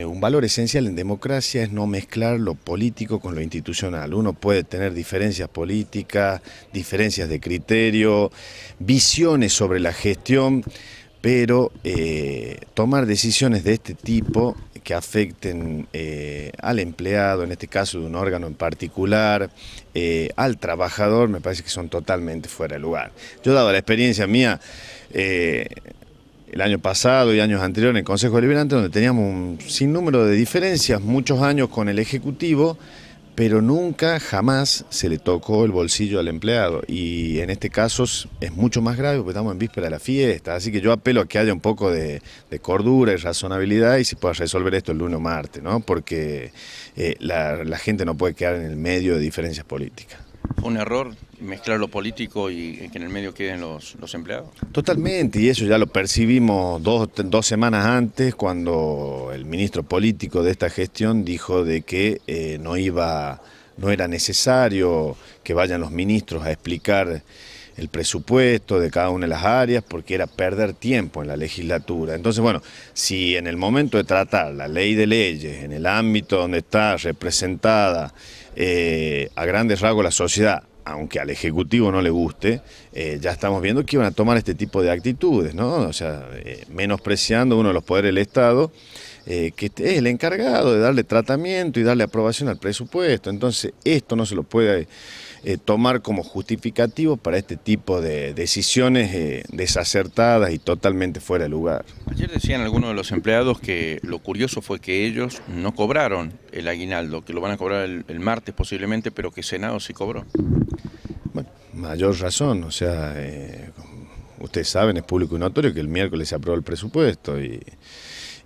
Eh, un valor esencial en democracia es no mezclar lo político con lo institucional. Uno puede tener diferencias políticas, diferencias de criterio, visiones sobre la gestión, pero eh, tomar decisiones de este tipo que afecten eh, al empleado, en este caso de un órgano en particular, al trabajador, me parece que son totalmente fuera de lugar. Yo, dado la experiencia mía, el año pasado y años anteriores en el Consejo Deliberante, donde teníamos un sinnúmero de diferencias, muchos años con el Ejecutivo, pero nunca, jamás se le tocó el bolsillo al empleado. Y en este caso es mucho más grave porque estamos en víspera de la fiesta. Así que yo apelo a que haya un poco de, cordura y razonabilidad y se pueda resolver esto el lunes o martes, ¿no? Porque eh, la, la gente no puede quedar en el medio de diferencias políticas. ¿Fue un error mezclar lo político y que en el medio queden los, empleados. Totalmente, y eso ya lo percibimos dos, semanas antes cuando el ministro político de esta gestión dijo de que eh, no iba, no era necesario que vayan los ministros a explicar el presupuesto de cada una de las áreas porque era perder tiempo en la legislatura. Entonces, bueno, si en el momento de tratar la ley de leyes, en el ámbito donde está representada eh, a grandes rasgos la sociedad, aunque al Ejecutivo no le guste, eh, ya estamos viendo que iban a tomar este tipo de actitudes, ¿no? O sea, eh, menospreciando uno de los poderes del Estado eh, que es el encargado de darle tratamiento y darle aprobación al presupuesto. Entonces, esto no se lo puede eh, tomar como justificativo para este tipo de decisiones eh, desacertadas y totalmente fuera de lugar. Ayer decían algunos de los empleados que lo curioso fue que ellos no cobraron el aguinaldo, que lo van a cobrar el, martes posiblemente, pero que Senado sí cobró. Bueno, mayor razón, o sea, ustedes saben, es público y notorio que el miércoles se aprobó el presupuesto y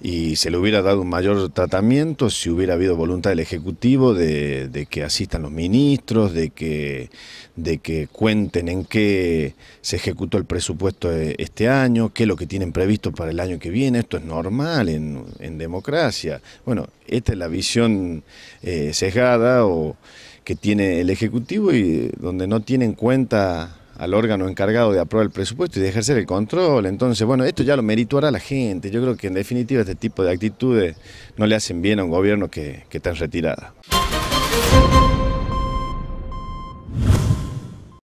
y se le hubiera dado un mayor tratamiento si hubiera habido voluntad del Ejecutivo de, que asistan los ministros, de que, de que cuenten en qué se ejecutó el presupuesto eh, este año, qué es lo que tienen previsto para el año que viene. Esto es normal en, democracia. Bueno, esta es la visión eh, sesgada o que tiene el Ejecutivo y eh, donde no tiene en cuenta al órgano encargado de aprobar el presupuesto y de ejercer el control. Entonces, bueno, esto ya lo merituará la gente. Yo creo que en definitiva este tipo de actitudes no le hacen bien a un gobierno que, está en retirada.